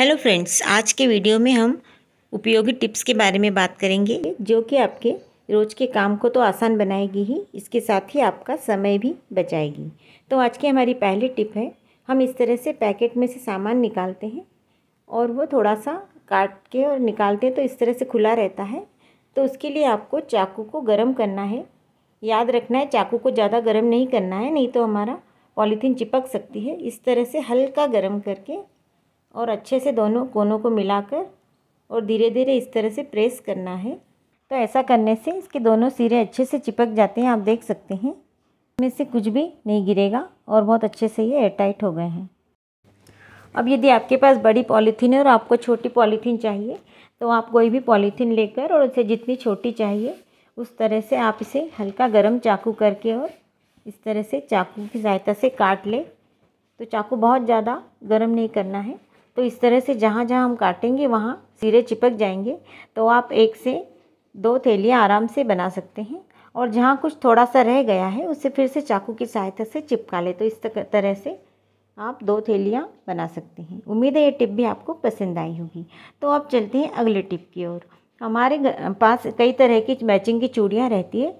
hello friends आज के video में हम उपयोगी टिप्स के बारे में बात करेंगे जो कि आपके रोज़ के काम को तो आसान बनाएगी ही इसके साथ ही आपका समय भी बचाएगी तो आज की हमारी पहली टिप है हम इस तरह से पैकेट में से सामान निकालते हैं और वो थोड़ा सा काट के और निकालते हैं तो इस तरह से खुला रहता है तो उसके लिए आपको चाकू को गर्म करना है याद रखना है चाकू को ज़्यादा गर्म नहीं करना है नहीं तो हमारा पॉलीथीन चिपक सकती है इस तरह से हल्का गर्म करके और अच्छे से दोनों कोनों को मिलाकर और धीरे धीरे इस तरह से प्रेस करना है तो ऐसा करने से इसके दोनों सिरे अच्छे से चिपक जाते हैं आप देख सकते हैं इसमें से कुछ भी नहीं गिरेगा और बहुत अच्छे से ये एयरटाइट हो गए हैं अब यदि आपके पास बड़ी पॉलीथीन है और आपको छोटी पॉलीथीन चाहिए तो आप कोई भी पॉलीथीन लेकर और उसे जितनी छोटी चाहिए उस तरह से आप इसे हल्का गर्म चाकू करके और इस तरह से चाकू की सहायता से काट ले तो चाकू बहुत ज़्यादा गर्म नहीं करना है तो इस तरह से जहाँ जहाँ हम काटेंगे वहाँ सिरे चिपक जाएंगे तो आप एक से दो थैलियाँ आराम से बना सकते हैं और जहाँ कुछ थोड़ा सा रह गया है उसे फिर से चाकू की सहायता से चिपका ले तो इस तरह से आप दो थैलियाँ बना सकते हैं उम्मीद है ये टिप भी आपको पसंद आई होगी तो आप चलते हैं अगले टिप की ओर हमारे पास कई तरह की मैचिंग की चूड़ियाँ रहती है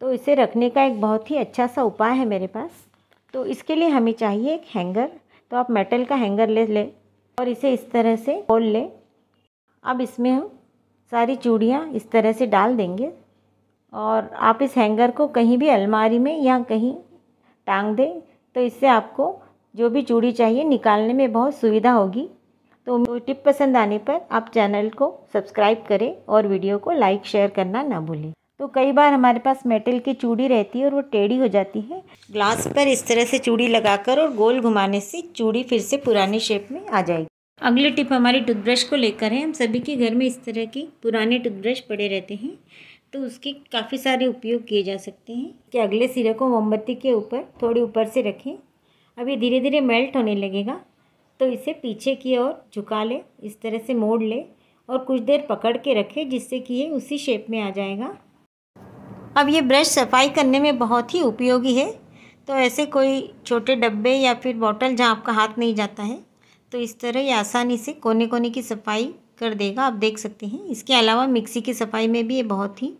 तो इसे रखने का एक बहुत ही अच्छा सा उपाय है मेरे पास तो इसके लिए हमें चाहिए एक हैंगर तो आप मेटल का हैंगर ले लें और इसे इस तरह से खोल लें अब इसमें हम सारी चूड़ियाँ इस तरह से डाल देंगे और आप इस हैंगर को कहीं भी अलमारी में या कहीं टांग दें तो इससे आपको जो भी चूड़ी चाहिए निकालने में बहुत सुविधा होगी तो टिप पसंद आने पर आप चैनल को सब्सक्राइब करें और वीडियो को लाइक शेयर करना ना भूलें तो कई बार हमारे पास मेटल की चूड़ी रहती है और वो टेढ़ी हो जाती है ग्लास पर इस तरह से चूड़ी लगाकर और गोल घुमाने से चूड़ी फिर से पुराने शेप में आ जाएगी अगली टिप हमारी टूथब्रश को लेकर है हम सभी के घर में इस तरह की पुराने टूथब्रश पड़े रहते हैं तो उसके काफ़ी सारे उपयोग किए जा सकते हैं कि अगले सिरे को मोमबत्ती के ऊपर थोड़े ऊपर से रखें अब ये धीरे धीरे मेल्ट होने लगेगा तो इसे पीछे की ओर झुका लें इस तरह से मोड़ लें और कुछ देर पकड़ के रखें जिससे कि ये उसी शेप में आ जाएगा अब ये ब्रश सफाई करने में बहुत ही उपयोगी है तो ऐसे कोई छोटे डब्बे या फिर बॉटल जहाँ आपका हाथ नहीं जाता है तो इस तरह ये आसानी से कोने कोने की सफाई कर देगा आप देख सकते हैं इसके अलावा मिक्सी की सफाई में भी ये बहुत ही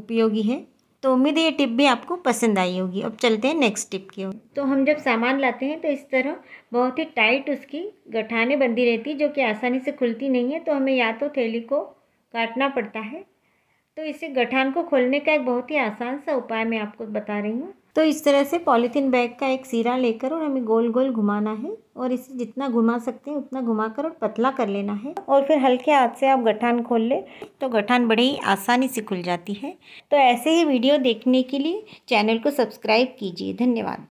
उपयोगी है तो उम्मीद है ये टिप भी आपको पसंद आई होगी अब चलते हैं नेक्स्ट टिप की ओर तो हम जब सामान लाते हैं तो इस तरह बहुत ही टाइट उसकी गठाने बंधी रहती जो कि आसानी से खुलती नहीं है तो हमें या तो थैली को काटना पड़ता है तो इसे गठान को खोलने का एक बहुत ही आसान सा उपाय मैं आपको बता रही हूँ तो इस तरह से पॉलीथीन बैग का एक सिरा लेकर और हमें गोल गोल घुमाना है और इसे जितना घुमा सकते हैं उतना घुमा कर और पतला कर लेना है और फिर हल्के हाथ से आप गठान खोल ले तो गठान बड़े ही आसानी से खुल जाती है तो ऐसे ही वीडियो देखने के लिए चैनल को सब्सक्राइब कीजिए धन्यवाद